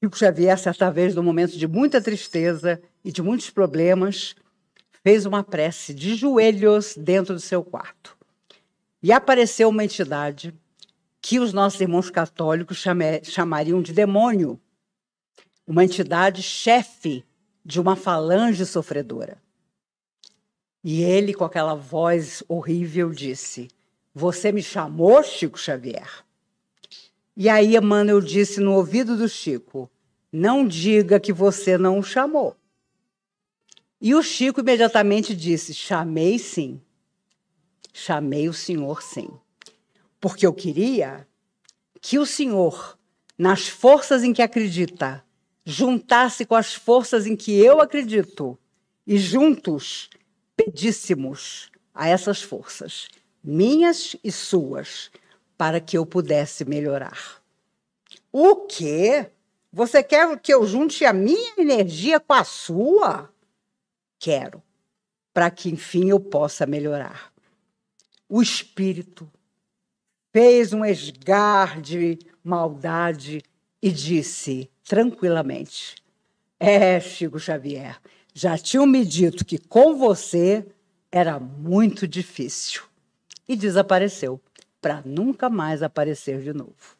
Chico Xavier, certa vez, num momento de muita tristeza e de muitos problemas, fez uma prece de joelhos dentro do seu quarto. E apareceu uma entidade que os nossos irmãos católicos chame, chamariam de demônio, uma entidade chefe de uma falange sofredora. E ele, com aquela voz horrível, disse: Você me chamou, Chico Xavier? E aí Emmanuel disse no ouvido do Chico: Não diga que você não o chamou. E o Chico imediatamente disse: Chamei sim. Chamei o senhor sim. Porque eu queria que o senhor, nas forças em que acredita, juntasse com as forças em que eu acredito e juntos pedíssemos a essas forças, minhas e suas, para que eu pudesse melhorar. O quê? Você quer que eu junte a minha energia com a sua? Quero, para que enfim eu possa melhorar. O espírito fez um esgar de maldade e disse tranquilamente: É, Chico Xavier, já tinham me dito que com você era muito difícil. E desapareceu para nunca mais aparecer de novo.